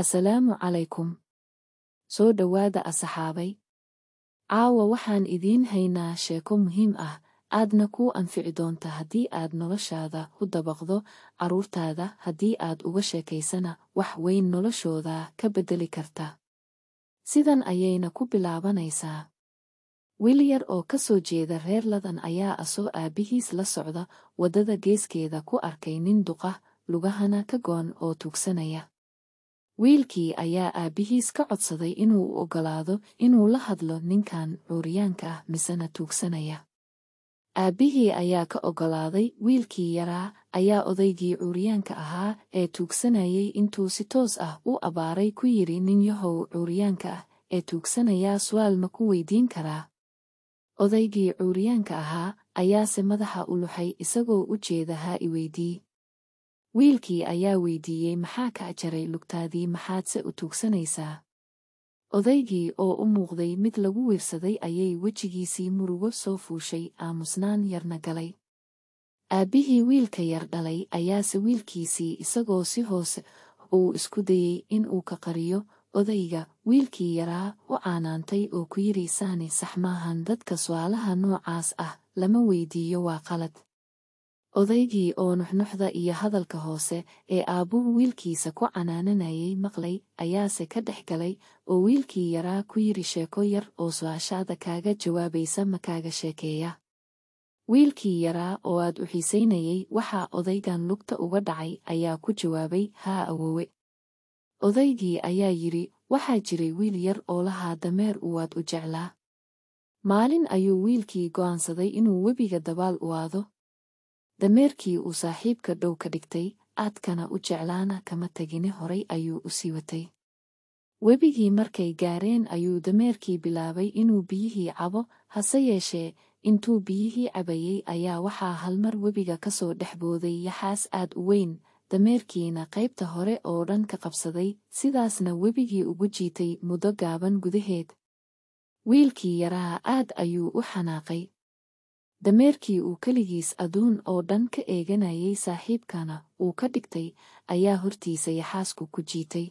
asalaamu calaykum soo dhowaada asaxaabay caawa waxaan idiin haynaa sheeko muhiim ah aadna kuu anfici doonta haddii aad noloshaada u dabaqdo carruurtaada haddii aad uga sheekaysana wax weyn noloshooda ka beddeli karta sidan ayayna ku bilaabanaysaa wiil yar oo ka soo jeeda reer ladan ayaa asoo aabbihiis la socda waddada geeskeeda ku arkay nin duqa lugahana ka goon oo tuugsanaya wiilkii ayaa aabbihiis ka codsaday inuu u oggolaado inuu la hadlo ninkan cuuriyaanka ah misena tuugsanaya aabbihii ayaa ka oggolaaday wiilkii yaraa ayaa odaygii cuuriyaanka ahaa ee tuugsanayay intuu si toos ah u abaaray ku yidhi ninyahow yahow cuuriyaanka ah ee tuugsanayaa su'aal ma ku weydiin karaa odaygii cuuriyaanka ahaa ayaase madaxa u luxay isagoo u jeeda haa i weydii wiilkii ayaa weydiiyey maxaa ka ajaray lugtaadii maxaadse u tuugsanaysaa odaygii oo u muuqday mid lagu wiirsaday ayay wejigiisii murugo soo fuushay aamusnaan yarna galay aabbihii wiilka yar dhalay ayaase wiilkiisii isagoo si hoose uu isku dayey in uu ka qariyo odayga wiilkii yaraa u caanaantay oo ku yidhi saani sax maahan dadka su'aalaha noocaas ah lama weydiiyo waa qalad odaygii oo nuxnuxda iyo hadalka hoose ee aabbuhu wiilkiisa ku canaananayay maqlay ayaase ka dhex galay oo wiilkii yaraa ku yidhi sheeko yar oo su-aashaada kaaga jawaabaysa ma kaaga sheekeeya wiilkii yaraa oo aad u xiisaynayay waxaa odaygan lugta uga dhacay ayaa ku jawaabay haa awowe odaygii ayaa yidhi waxaa jiray wiil yar oo lahaa dameer aad u jeclaa maalin ayuu wiilkii go'aansaday inuu webiga dabaal u aado dameerkii uu saaxiibka dhow ka dhigtay aadkana u jeclaana kama tegini horay ayuu u sii watay webigii markay gaareen ayuu dameerkii bilaabay inuu biyihii cabo hase yeeshee intuu biyihii cabayey ayaa waxaa halmar webiga ka soo dhex booday yaxaas aad u weyn dameerkiina qaybta hore oo dhan ka qabsaday sidaasna webigii ugu jiitay muddo gaaban gudaheed wiilkii yaraha aad ayuu u xanaaqay dameerkii uu keligiis adduun oo dhan ka eeganayay saaxiibkana uu ka dhigtay ayaa hortiisa yaxaasku ku jiitay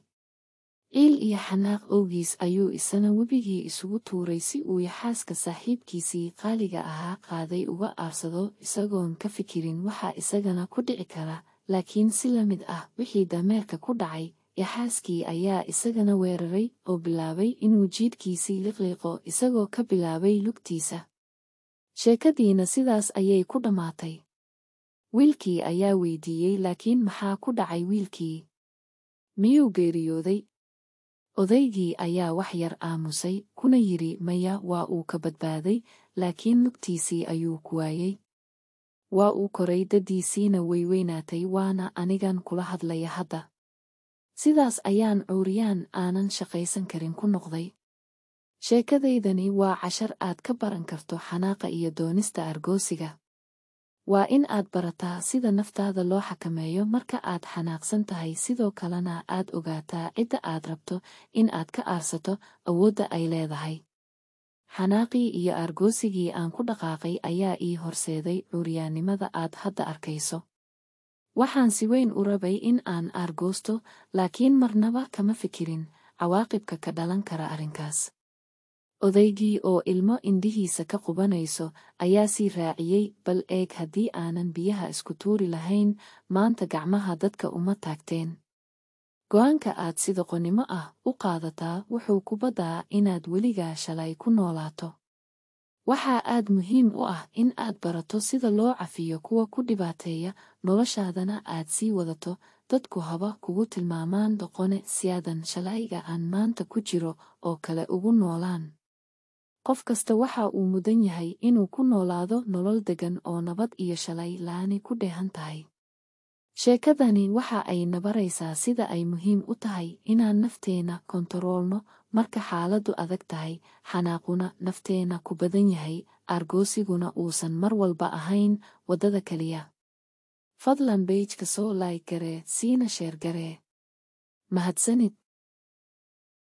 ciil iyo xanaaq owgiis ayuu isana webigii isugu tuuray si uu yaxaaska saaxiibkiisii qaaliga ahaa qaaday uga aarsado isagoon ka fikirin waxaa isagana ku dhici kara laakiin si la mid ah wixii dameerka ku dhacay yaxaaskii ayaa isagana weeraray oo bilaabay inuu jiidhkiisii liqliiqo isagoo ka bilaabay lugtiisa sheekadiina sidaas ayay ku dhammaatay wiilkii ayaa weydiiyey laakiin maxaa ku dhacay wiilkii miyuu geeriyooday odaygii ayaa wax yar aamusay kuna yidhi maya waa uu ka badbaaday laakiin nugtiisii ayuu ku waayey waa uu koray daddiisiina weynaatay waana anigan kula hadlaya hadda sidaas ayaan cuuriyaan aanan shaqaysan karin ku noqday sheekadaydani waa cashar aad ka baran karto xanaaqa iyo doonista argoosiga waa in aad barataa sida naftaada loo xakameeyo marka aad xanaaqsan tahay sidoo kalena aad ogaataa cidda aad rabto in aad ka aarsato awoodda ay leedahay xanaaqii iyo argoosigii aan ku dhaqaaqay ayaa ii horseeday cuuryaannimada aad hadda arkayso waxaan si weyn u rabay in aan aargoosto laakiin marnaba kama fikirin cawaaqibka ka dhalan kara arrinkaas odaygii oo ilmo indhihiisa ka qubanayso ayaa sii raaciyey bal eeg haddii aanan biyaha isku tuuri lahayn maanta gacmaha dadka uma taagteen go'aanka aad si doqonnimo ah u qaadataa wuxuu ku baddaa inaad weligaa shalay ku noolaato waxaa aad muhiim u ah in aad barato sida loo cafiyo kuwa ku dhibaateeya noloshaadana aad sii wadato dadku haba kugu tilmaamaan doqone si aadan shalayga aan maanta ku jiro oo kale ugu noolaan qof kasta waxa uu mudan yahay inuu ku noolaado nolol deggan oo nabad iyo shalay laani ku dheehan tahay sheekadani waxa ay nabaraysaa sida ay muhiim u tahay inaan nafteenna kontaroolno marka xaaladdu adag tahay xanaaquna nafteenna ku badan yahay argoosiguna uusan mar walba ahayn waddada keliya fadlan beyjka soo laayg garee siina sheer mahadsanid